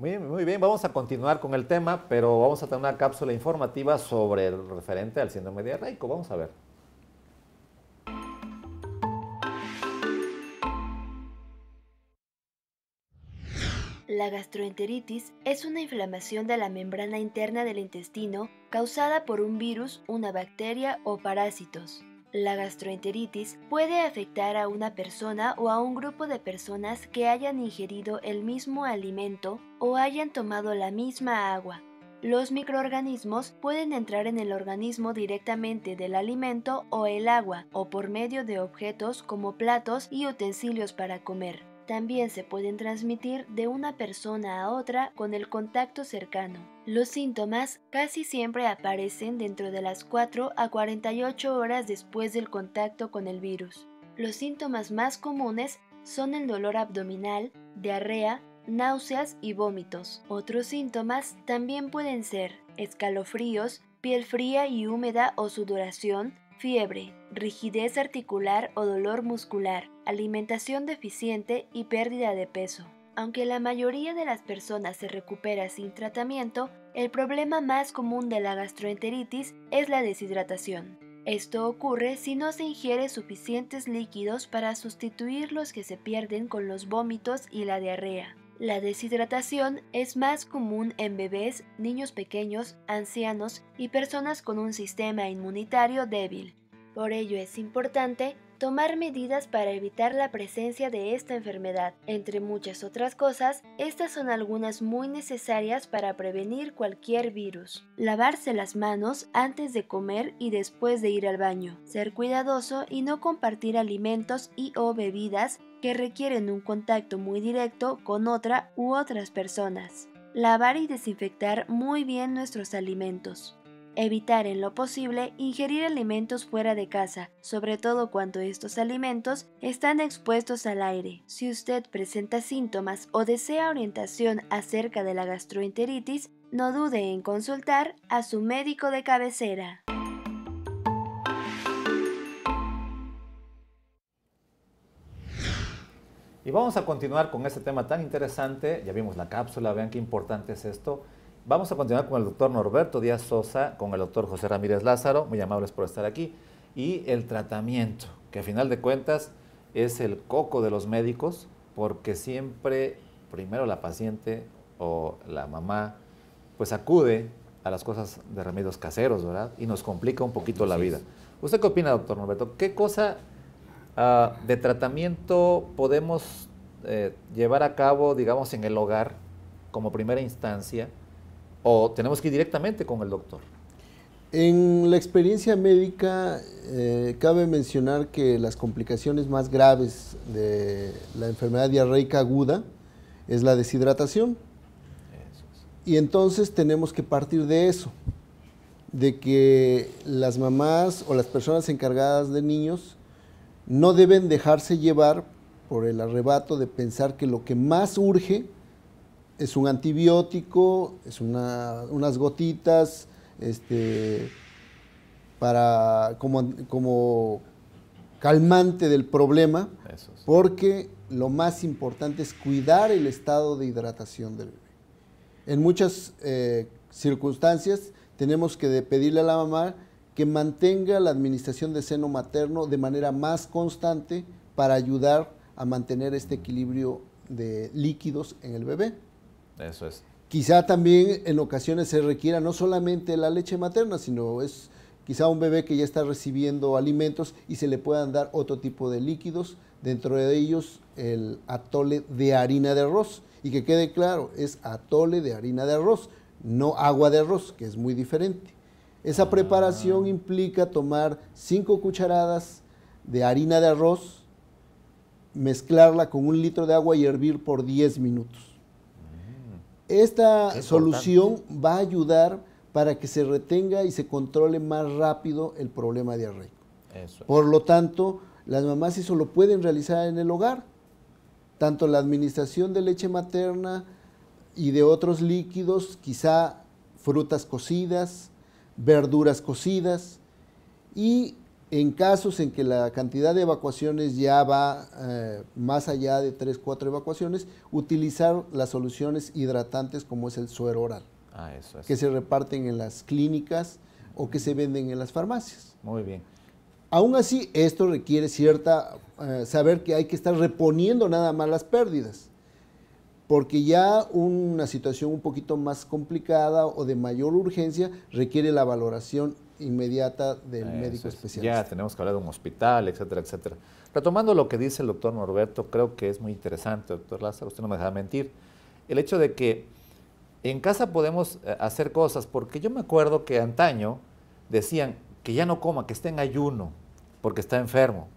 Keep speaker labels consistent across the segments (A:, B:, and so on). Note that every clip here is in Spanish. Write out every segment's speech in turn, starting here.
A: Muy, muy, bien, vamos a continuar con el tema, pero vamos a tener una cápsula informativa sobre el referente al síndrome diarraico. Vamos a ver.
B: La gastroenteritis es una inflamación de la membrana interna del intestino causada por un virus, una bacteria o parásitos. La gastroenteritis puede afectar a una persona o a un grupo de personas que hayan ingerido el mismo alimento o hayan tomado la misma agua. Los microorganismos pueden entrar en el organismo directamente del alimento o el agua o por medio de objetos como platos y utensilios para comer también se pueden transmitir de una persona a otra con el contacto cercano. Los síntomas casi siempre aparecen dentro de las 4 a 48 horas después del contacto con el virus. Los síntomas más comunes son el dolor abdominal, diarrea, náuseas y vómitos. Otros síntomas también pueden ser escalofríos, piel fría y húmeda o sudoración, fiebre, rigidez articular o dolor muscular, alimentación deficiente y pérdida de peso. Aunque la mayoría de las personas se recupera sin tratamiento, el problema más común de la gastroenteritis es la deshidratación. Esto ocurre si no se ingiere suficientes líquidos para sustituir los que se pierden con los vómitos y la diarrea. La deshidratación es más común en bebés, niños pequeños, ancianos y personas con un sistema inmunitario débil. Por ello es importante tomar medidas para evitar la presencia de esta enfermedad. Entre muchas otras cosas, estas son algunas muy necesarias para prevenir cualquier virus. Lavarse las manos antes de comer y después de ir al baño. Ser cuidadoso y no compartir alimentos y o bebidas que requieren un contacto muy directo con otra u otras personas. Lavar y desinfectar muy bien nuestros alimentos. Evitar en lo posible ingerir alimentos fuera de casa, sobre todo cuando estos alimentos están expuestos al aire. Si usted presenta síntomas o desea orientación acerca de la gastroenteritis, no dude en consultar a su médico de cabecera.
A: Y vamos a continuar con este tema tan interesante. Ya vimos la cápsula, vean qué importante es esto. Vamos a continuar con el doctor Norberto Díaz Sosa, con el doctor José Ramírez Lázaro, muy amables por estar aquí, y el tratamiento, que a final de cuentas es el coco de los médicos, porque siempre primero la paciente o la mamá pues acude a las cosas de remedios caseros, ¿verdad? Y nos complica un poquito la vida. ¿Usted qué opina, doctor Norberto? ¿Qué cosa ah, de tratamiento podemos eh, llevar a cabo, digamos, en el hogar como primera instancia? o tenemos que ir directamente con el doctor?
C: En la experiencia médica eh, cabe mencionar que las complicaciones más graves de la enfermedad diarreica aguda es la deshidratación. Y entonces tenemos que partir de eso, de que las mamás o las personas encargadas de niños no deben dejarse llevar por el arrebato de pensar que lo que más urge es un antibiótico, es unas gotitas, este, para, como, calmante del problema, porque lo más importante es cuidar el estado de hidratación del bebé. En muchas eh, circunstancias tenemos que pedirle a la mamá que mantenga la administración de seno materno de manera más constante para ayudar a mantener este equilibrio de líquidos en el bebé. Eso es. Quizá también en ocasiones se requiera no solamente la leche materna, sino es quizá un bebé que ya está recibiendo alimentos y se le puedan dar otro tipo de líquidos, dentro de ellos el atole de harina de arroz. Y que quede claro, es atole de harina de arroz, no agua de arroz, que es muy diferente. Esa ah. preparación implica tomar 5 cucharadas de harina de arroz, mezclarla con un litro de agua y hervir por 10 minutos. Esta solución va a ayudar para que se retenga y se controle más rápido el problema de Eso Por lo tanto, las mamás eso lo pueden realizar en el hogar. Tanto la administración de leche materna y de otros líquidos, quizá frutas cocidas, verduras cocidas, y en casos en que la cantidad de evacuaciones ya va eh, más allá de 3, 4 evacuaciones, utilizar las soluciones hidratantes como es el suero oral,
A: ah, eso es. que
C: se reparten en las clínicas o que se venden en las farmacias. Muy bien. Aún así, esto requiere cierta, eh, saber que hay que estar reponiendo nada más las pérdidas, porque ya una situación un poquito más complicada o de mayor urgencia requiere la valoración inmediata del médico especialista.
A: Ya tenemos que hablar de un hospital, etcétera, etcétera. Retomando lo que dice el doctor Norberto, creo que es muy interesante, doctor Lázaro, usted no me deja mentir, el hecho de que en casa podemos eh, hacer cosas, porque yo me acuerdo que antaño decían que ya no coma, que esté en ayuno, porque está enfermo,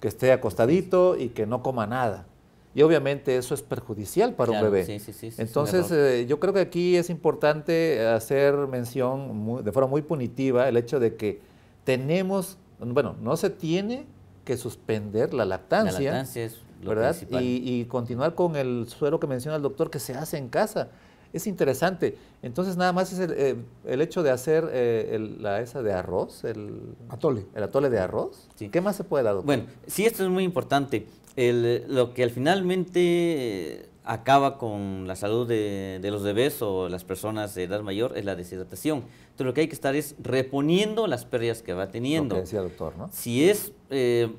A: que esté acostadito y que no coma nada y obviamente eso es perjudicial para un bebé. Entonces, eh, yo creo que aquí es importante hacer mención de forma muy punitiva el hecho de que tenemos, bueno, no se tiene que suspender la lactancia. La lactancia es ¿verdad? Y, y, continuar con el suero que menciona el doctor que se hace en casa es interesante. Entonces nada más es el, eh, hecho de hacer eh, la esa de arroz, el atole. El atole de arroz. ¿Qué
D: más se puede dar? Bueno, sí, esto es muy importante. El, lo que al finalmente eh, acaba con la salud de, los bebés o las personas de edad mayor es la deshidratación. Entonces lo que hay que estar es reponiendo las pérdidas que va teniendo. Lo decía doctor, ¿no? Si es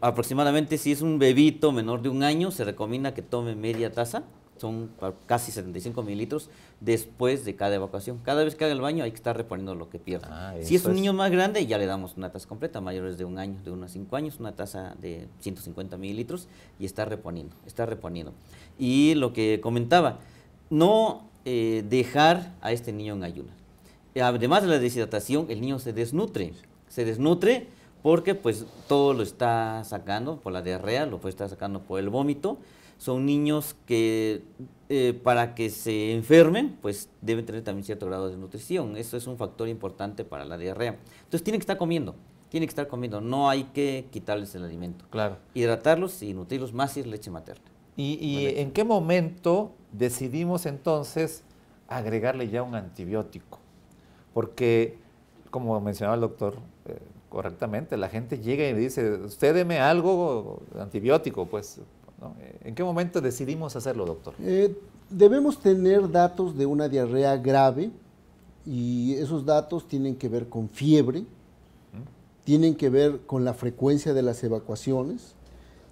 D: aproximadamente, si es un bebito menor de un año, se recomienda que tome media taza son casi 75 mililitros después de cada evacuación. Cada vez que haga el baño hay que estar reponiendo lo que pierde. Ah, si es un niño más grande, ya le damos una taza completa, mayores de un año, de unos a 5 años, una taza de 150 mililitros y está reponiendo, está reponiendo. Y lo que comentaba, no eh, dejar a este niño en ayunas. Además de la deshidratación, el niño se desnutre, se desnutre porque pues todo lo está sacando por la diarrea, lo puede estar sacando por el vómito son niños que eh, para que se enfermen, pues deben tener también cierto grado de nutrición. Eso es un factor importante para la diarrea. Entonces tienen que estar comiendo, tienen que estar comiendo. No hay que quitarles
A: el alimento. Claro. Hidratarlos y nutrirlos más si es leche materna. ¿Y, en qué momento decidimos entonces agregarle ya un antibiótico? Porque, como mencionaba el doctor, eh, correctamente, la gente llega y me dice, usted deme algo antibiótico, pues eh, ¿En qué momento decidimos hacerlo, doctor?
C: Eh, debemos tener datos de una diarrea grave y esos datos tienen que ver con fiebre, tienen que ver con la frecuencia de las evacuaciones,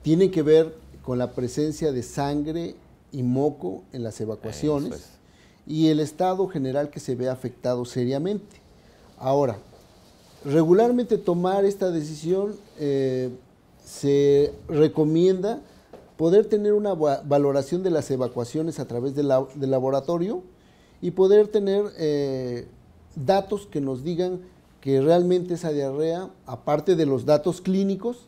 C: tienen que ver con la presencia de sangre y moco en las evacuaciones y el estado general que se ve afectado seriamente. Ahora, regularmente tomar esta decisión eh, se recomienda poder tener una valoración de las evacuaciones a través del, laboratorio y poder tener eh, datos que nos digan que realmente esa diarrea, aparte de los datos clínicos,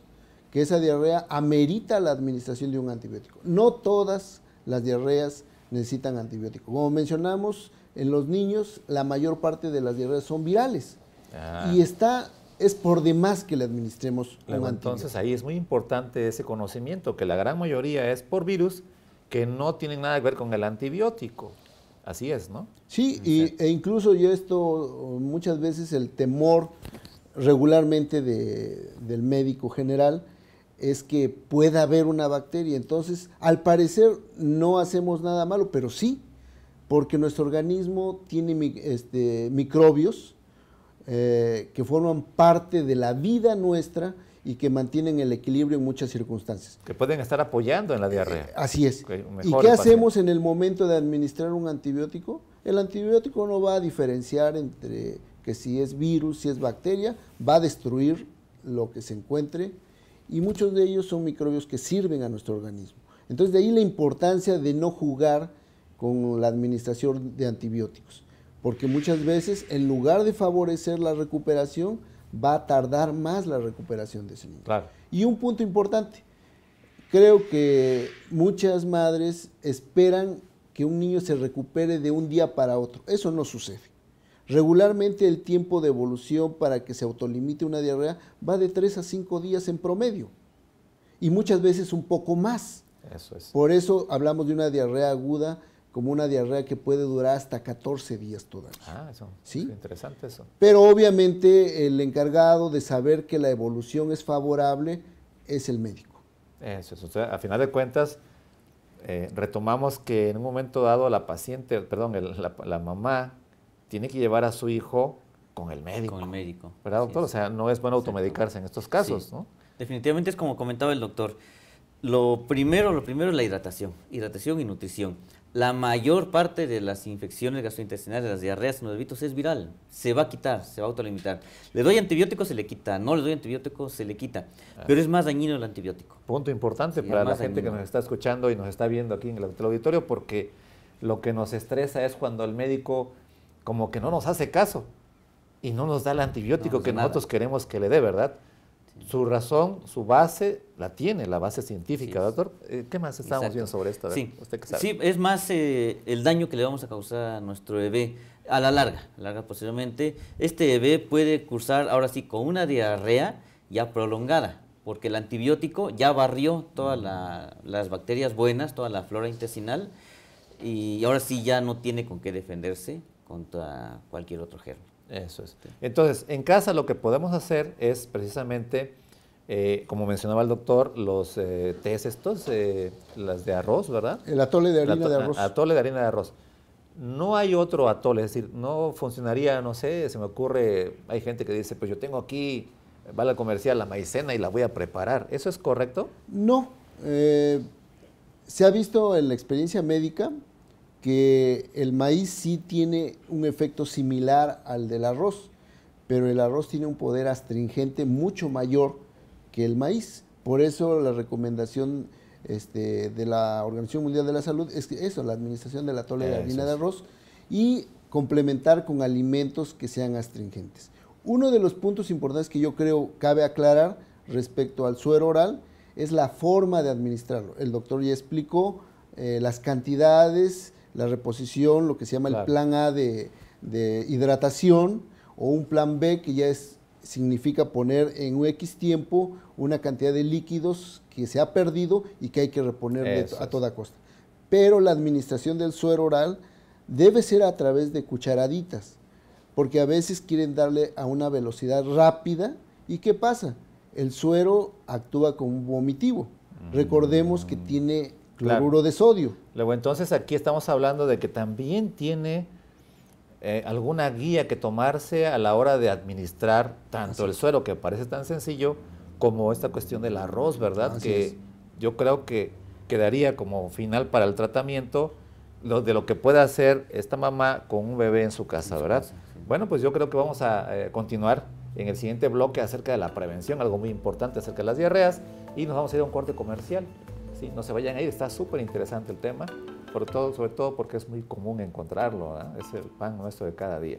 C: que esa diarrea amerita la administración de un antibiótico. No todas las diarreas necesitan antibiótico. Como mencionamos, en los niños la mayor parte de las diarreas son virales. Ah. Y está es por demás que le administremos un Entonces
A: ahí es muy importante ese conocimiento, que la gran mayoría es por virus que no tienen nada que ver con el antibiótico. Así es, ¿no?
C: Sí, y, e incluso yo esto muchas veces el temor regularmente de, del médico general es que pueda haber una bacteria. Entonces, al parecer no hacemos nada malo, pero sí, porque nuestro organismo tiene este, microbios eh, que forman parte de la vida nuestra y que mantienen el equilibrio en muchas circunstancias.
A: Que pueden estar apoyando en la diarrea. Eh, así es. ¿Y qué hacemos
C: en el momento de administrar un antibiótico? El antibiótico no va a diferenciar entre que si es virus, si es bacteria, va a destruir lo que se encuentre y muchos de ellos son microbios que sirven a nuestro organismo. Entonces de ahí la importancia de no jugar con la administración de antibióticos porque muchas veces en lugar de favorecer la recuperación, va a tardar más la recuperación de ese niño. Y un punto importante, creo que muchas madres esperan que un niño se recupere de un día para otro. Eso no sucede. Regularmente el tiempo de evolución para que se autolimite una diarrea va de 3 a 5 días en promedio y muchas veces un poco más. Por eso hablamos de una diarrea aguda como una diarrea que puede durar hasta 14 días todavía. Ah, eso. ¿Sí? interesante eso. Pero obviamente el encargado de saber que la evolución es favorable es el médico.
A: Eso, es. O sea, a final de cuentas, eh, retomamos que en un momento dado la paciente, perdón, la, mamá tiene que llevar a su hijo con el médico. Con el médico. ¿Verdad, doctor? o sea, no es bueno automedicarse en estos casos, ¿no? Definitivamente
D: es como comentaba el doctor. Lo primero, lo primero es la hidratación, hidratación y nutrición la mayor parte de las infecciones gastrointestinales, de las diarreas, los virus, es viral. Se va a quitar, se va a autolimitar. Le doy antibiótico, se le quita. No le doy antibiótico, se le quita. Pero es más
A: dañino el antibiótico. Punto importante para la gente que nos está escuchando y nos está viendo aquí en el auditorio, porque lo que nos estresa es cuando el médico como que no nos hace caso y no nos da el antibiótico que nosotros queremos que le dé, ¿verdad? Su razón, su base, la tiene, la base científica, doctor. Eh, ¿Qué más estamos viendo sobre esto? sí. es
D: más eh, el daño que le vamos a causar a nuestro e bebé a la larga, la larga posteriormente. Este e bebé puede cursar ahora sí con una diarrea ya prolongada, porque el antibiótico ya barrió todas las bacterias buenas, toda la flora intestinal,
A: y ahora sí ya no tiene con qué defenderse contra cualquier otro germen. Eso es. Entonces, en casa lo que podemos hacer es precisamente, eh, como mencionaba el doctor, los eh, tés estos, eh, las de arroz, ¿verdad? El atole de harina de arroz. Atole de harina de arroz. No hay otro atole, es decir, no funcionaría, no sé, se me ocurre, hay gente que dice, pues yo tengo aquí, va la comercial, la maicena y la voy a preparar. ¿Eso es correcto?
C: No. Eh, se ha visto en la experiencia médica que el maíz sí tiene un efecto similar al del arroz, pero el arroz tiene un poder astringente mucho mayor que el maíz. Por eso la recomendación este, de la Organización Mundial de la Salud es que eso, la administración de la tola de harina de arroz y complementar con alimentos que sean astringentes. Uno de los puntos importantes que yo creo cabe aclarar respecto al suero oral es la forma de administrarlo. El doctor ya explicó eh, las cantidades, la reposición, lo que se llama el plan A de, hidratación, o un plan B que ya es, significa poner en un X tiempo una cantidad de líquidos que se ha perdido y que hay que reponer a toda costa. Pero la administración del suero oral debe ser a través de cucharaditas, porque a veces quieren darle a una velocidad rápida y ¿qué pasa? El suero actúa como un vomitivo. Recordemos que mm. tiene cloruro de sodio.
A: Luego, entonces aquí estamos hablando de que también tiene eh, alguna guía que tomarse a la hora de administrar tanto el suelo, que parece tan sencillo, como esta cuestión del arroz, ¿verdad? que yo creo que quedaría como final para el tratamiento lo de lo que puede hacer esta mamá con un bebé en su casa, ¿verdad? Bueno, pues yo creo que vamos a eh, continuar en el siguiente bloque acerca de la prevención, algo muy importante acerca de las diarreas, y nos vamos a ir a un corte comercial. No se vayan a ir, está súper interesante el tema, sobre todo, sobre todo porque es muy común encontrarlo, es el pan nuestro de cada día.